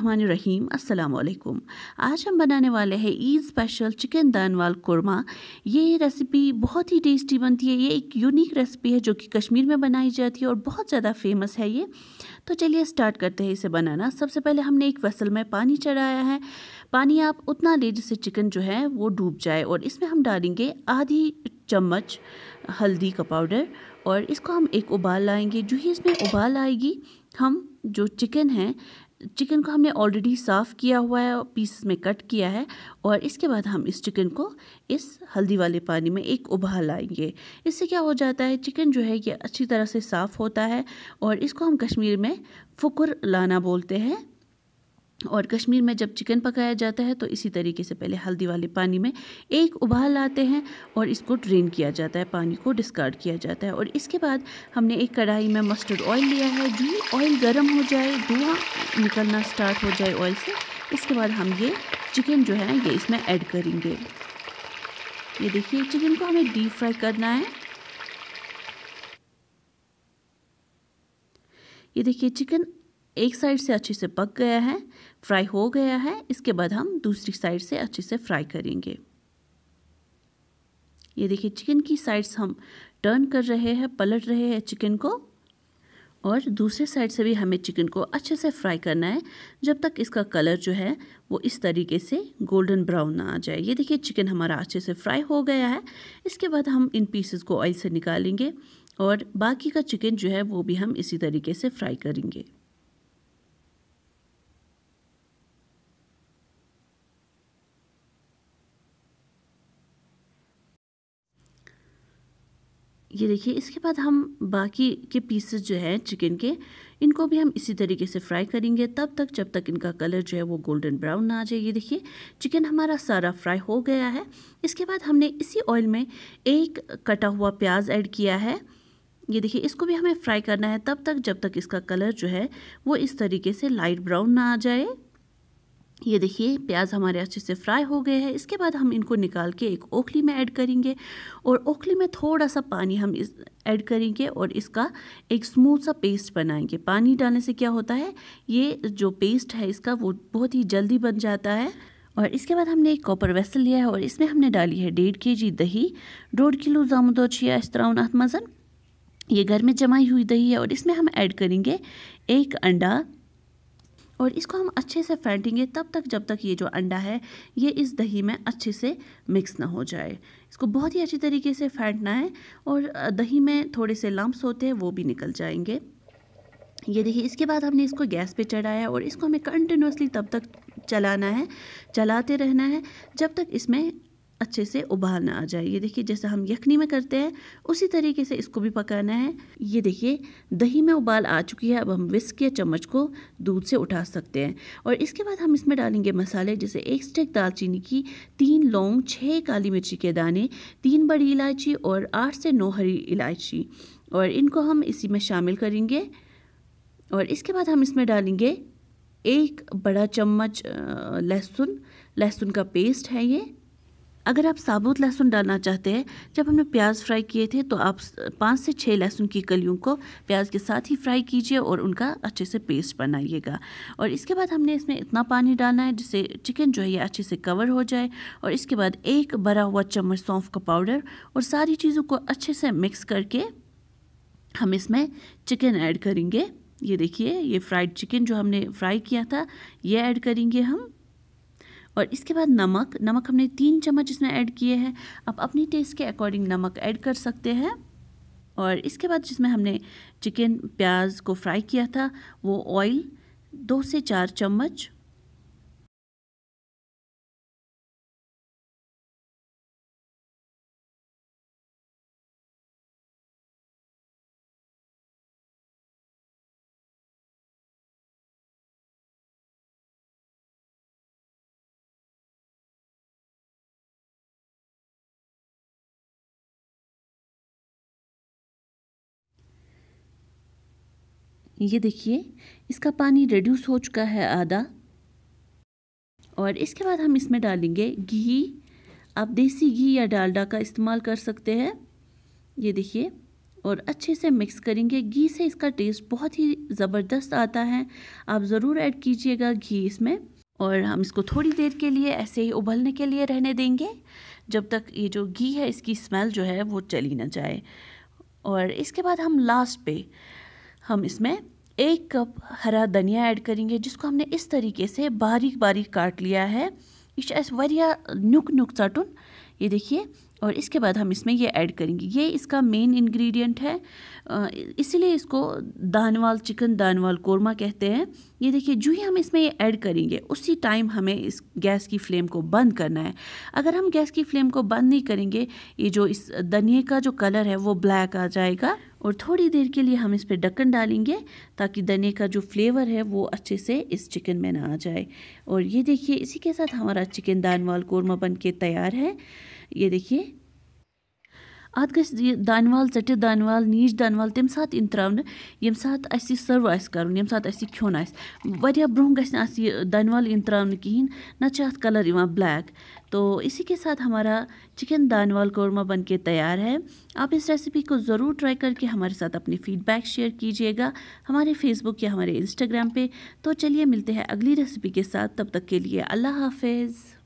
रहीम अस्सलाम वालेकुम आज हम बनाने वाले हैं ईद स्पेशल चिकन दानवाल कुरमा ये रेसिपी बहुत ही टेस्टी बनती है ये एक यूनिक रेसिपी है जो कि कश्मीर में बनाई जाती है और बहुत ज़्यादा फेमस है ये तो चलिए स्टार्ट करते हैं इसे बनाना सबसे पहले हमने एक वसल में पानी चढ़ाया है पानी आप उतना ले जिससे चिकन जो है वो डूब जाए और इसमें हम डालेंगे आधी चम्मच हल्दी का पाउडर और इसको हम एक उबाल लाएंगे जो ही इसमें उबाल आएगी हम जो चिकन है चिकन को हमने ऑलरेडी साफ़ किया हुआ है पीस में कट किया है और इसके बाद हम इस चिकन को इस हल्दी वाले पानी में एक उबाल आएंगे इससे क्या हो जाता है चिकन जो है ये अच्छी तरह से साफ़ होता है और इसको हम कश्मीर में फुकुर लाना बोलते हैं और कश्मीर में जब चिकन पकाया जाता है तो इसी तरीके से पहले हल्दी वाले पानी में एक उबाल आते हैं और इसको ड्रेन किया जाता है पानी को डिस्कार्ड किया जाता है और इसके बाद हमने एक कढ़ाई में मस्टर्ड ऑयल लिया है जो ऑयल गर्म हो जाए धुआं निकलना स्टार्ट हो जाए ऑयल से इसके बाद हम ये चिकन जो है ये इसमें ऐड करेंगे ये देखिए चिकन को हमें डीप फ्राई करना है ये देखिए चिकन एक साइड से अच्छे से पक गया है फ्राई हो गया है इसके बाद हम दूसरी साइड से अच्छे से फ्राई करेंगे ये देखिए चिकन की साइड्स हम टर्न कर रहे हैं पलट रहे हैं चिकन को और दूसरे साइड से भी हमें चिकन को अच्छे से फ्राई करना है जब तक इसका कलर जो है वो इस तरीके से गोल्डन ब्राउन ना आ जाए ये देखिए चिकन हमारा अच्छे से फ्राई हो गया है इसके बाद हम इन पीसेस को ऑयल से निकालेंगे और बाकी का चिकन जो है वो भी हम इसी तरीके से फ्राई करेंगे ये देखिए इसके बाद हम बाकी के पीसेस जो हैं चिकन के इनको भी हम इसी तरीके से फ्राई करेंगे तब तक जब तक इनका कलर जो है वो गोल्डन ब्राउन ना आ जाए ये देखिए चिकन हमारा सारा फ्राई हो गया है इसके बाद हमने इसी ऑयल में एक कटा हुआ प्याज ऐड किया है ये देखिए इसको भी हमें फ्राई करना है तब तक जब तक इसका कलर जो है वो इस तरीके से लाइट ब्राउन ना आ जाए ये देखिए प्याज हमारे अच्छे से फ्राई हो गए हैं इसके बाद हम इनको निकाल के एक ओखली में ऐड करेंगे और ओखली में थोड़ा सा पानी हम इस ऐड करेंगे और इसका एक स्मूथ सा पेस्ट बनाएंगे पानी डालने से क्या होता है ये जो पेस्ट है इसका वो बहुत ही जल्दी बन जाता है और इसके बाद हमने एक कॉपर वेसल लिया है और इसमें हमने डाली है डेढ़ के जी दही डेढ़ किलो जामुदो छिया इस तरह अत ये घर में जमाई हुई दही है और इसमें हम ऐड करेंगे एक अंडा और इसको हम अच्छे से फेंटेंगे तब तक जब तक ये जो अंडा है ये इस दही में अच्छे से मिक्स ना हो जाए इसको बहुत ही अच्छी तरीके से फेंटना है और दही में थोड़े से लम्ब होते हैं वो भी निकल जाएंगे ये देखिए इसके बाद हमने इसको गैस पे चढ़ाया और इसको हमें कंटिन्यूसली तब तक चलाना है चलाते रहना है जब तक इसमें अच्छे से उबाल आ जाए ये देखिए जैसा हम यखनी में करते हैं उसी तरीके से इसको भी पकाना है ये देखिए दही में उबाल आ चुकी है अब हम विस्क या चम्मच को दूध से उठा सकते हैं और इसके बाद हम इसमें डालेंगे मसाले जैसे एक स्टेक दालचीनी की तीन लौंग छः काली मिर्ची के दाने तीन बड़ी इलायची और आठ से नौ हरी इलायची और इनको हम इसी में शामिल करेंगे और इसके बाद हम इसमें डालेंगे एक बड़ा चम्मच लहसुन लहसुन का पेस्ट है ये अगर आप साबुत लहसुन डालना चाहते हैं जब हमने प्याज फ्राई किए थे तो आप पाँच से छः लहसुन की कलियों को प्याज के साथ ही फ्राई कीजिए और उनका अच्छे से पेस्ट बनाइएगा और इसके बाद हमने इसमें इतना पानी डालना है जिससे चिकन जो है ये अच्छे से कवर हो जाए और इसके बाद एक भरा हुआ चम्मच सौंफ का पाउडर और सारी चीज़ों को अच्छे से मिक्स करके हम इसमें चिकन ऐड करेंगे ये देखिए ये फ्राइड चिकन जो हमने फ्राई किया था ये ऐड करेंगे हम और इसके बाद नमक नमक हमने तीन चम्मच इसमें ऐड किए हैं आप अपनी टेस्ट के अकॉर्डिंग नमक ऐड कर सकते हैं और इसके बाद जिसमें हमने चिकन प्याज को फ्राई किया था वो ऑयल दो से चार चम्मच ये देखिए इसका पानी रिड्यूस हो चुका है आधा और इसके बाद हम इसमें डालेंगे घी आप देसी घी या डालडा का इस्तेमाल कर सकते हैं ये देखिए और अच्छे से मिक्स करेंगे घी से इसका टेस्ट बहुत ही ज़बरदस्त आता है आप ज़रूर ऐड कीजिएगा घी इसमें और हम इसको थोड़ी देर के लिए ऐसे ही उबलने के लिए रहने देंगे जब तक ये जो घी है इसकी स्मेल जो है वो चली ना जाए और इसके बाद हम लास्ट पे हम इसमें एक कप हरा धनिया ऐड करेंगे जिसको हमने इस तरीके से बारीक बारीक काट लिया है यह वारिया नुक नुक चटन ये देखिए और इसके बाद हम इसमें ये ऐड करेंगे ये इसका मेन इंग्रेडिएंट है इसीलिए इसको दानवाल चिकन दानवाल कोरमा कहते हैं ये देखिए जो ही हम इसमें ये ऐड करेंगे उसी टाइम हमें इस गैस की फ्लेम को बंद करना है अगर हम गैस की फ्लेम को बंद नहीं करेंगे ये जो इस धनिए का जो कलर है वो ब्लैक आ जाएगा और थोड़ी देर के लिए हम इस पर ढक्कन डालेंगे ताकि धनिए का जो फ्लेवर है वो अच्छे से इस चिकन में ना आ जाए और ये देखिए इसी के साथ हमारा चिकन दानवाल कोरमा बन के तैयार है ये देखिए अत ग दान वाल ट दान वाल नीच दान वाल तम सा इन त्रा यम सी सर्व आन यम सा खन आ ग दान वाल इन त्रा कहें नत कलर ब्लैक तो इसी के साथ हमारा चिकन दान वाल कौरमा बन के तैयार है आप इस रेसिपी को ज़रूर ट्राई करके हमारे साथ अपनी फीडबैक शेयर कीजिएगा हमारे फेसबुक या हमारे इंस्टाग्राम पर तो चलिए मिलते हैं अगली रेसिपी के साथ तब तक के लिए अल्लाह हाफिज़